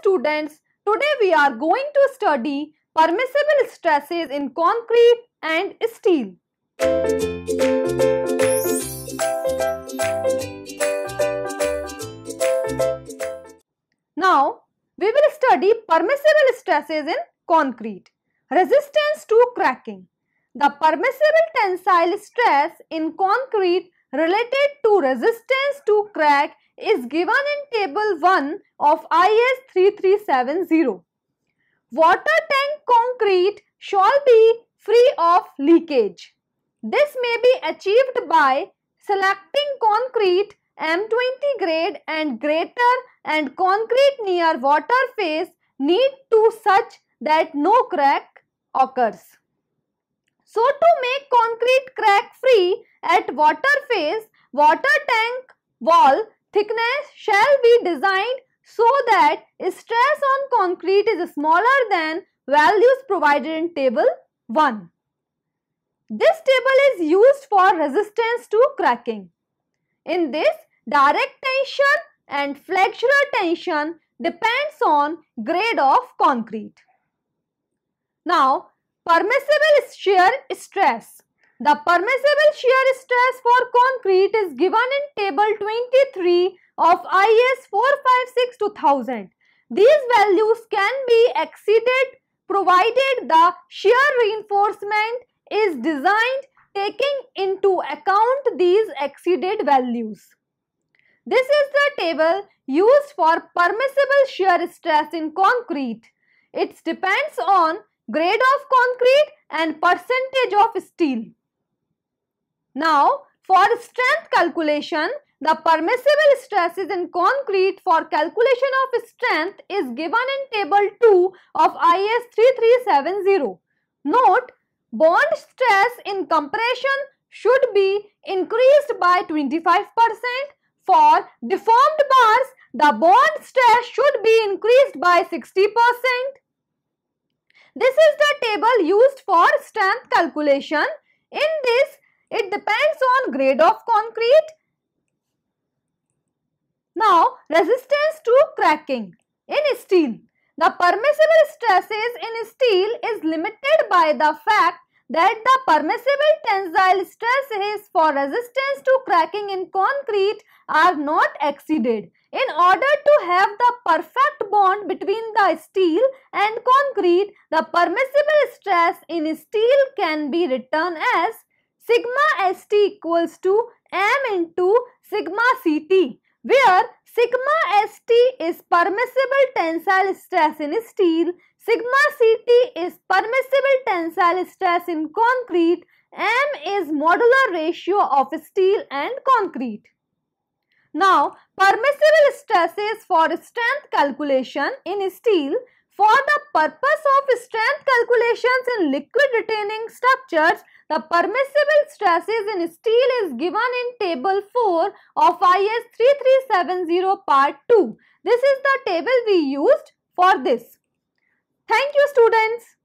students, today we are going to study permissible stresses in concrete and steel. Now, we will study permissible stresses in concrete. Resistance to cracking. The permissible tensile stress in concrete related to resistance to crack is given in table 1 of IS 3370. Water tank concrete shall be free of leakage. This may be achieved by selecting concrete M20 grade and greater and concrete near water face need to such that no crack occurs. So to make concrete crack free at water face, water tank wall thickness shall be designed so that stress on concrete is smaller than values provided in table 1. This table is used for resistance to cracking. In this, direct tension and flexural tension depends on grade of concrete. Now, permissible shear stress. The permissible shear stress for concrete is given in table 23 of IS 456-2000. These values can be exceeded provided the shear reinforcement is designed taking into account these exceeded values. This is the table used for permissible shear stress in concrete. It depends on grade of concrete and percentage of steel. Now, for strength calculation, the permissible stresses in concrete for calculation of strength is given in table 2 of IS 3370. Note, bond stress in compression should be increased by 25%. For deformed bars, the bond stress should be increased by 60%. This is the table used for strength calculation. In this, it depends on grade of concrete. Now, resistance to cracking in steel. The permissible stresses in steel is limited by the fact that the permissible tensile stresses for resistance to cracking in concrete are not exceeded. In order to have the perfect bond between the steel and concrete, the permissible stress in steel can be written as sigma st equals to m into sigma ct where sigma st is permissible tensile stress in steel, sigma ct is permissible tensile stress in concrete, m is modular ratio of steel and concrete. Now, permissible stresses for strength calculation in steel for the purpose of strength calculations in liquid retaining structures, the permissible stresses in steel is given in table 4 of IS 3370 part 2. This is the table we used for this. Thank you students.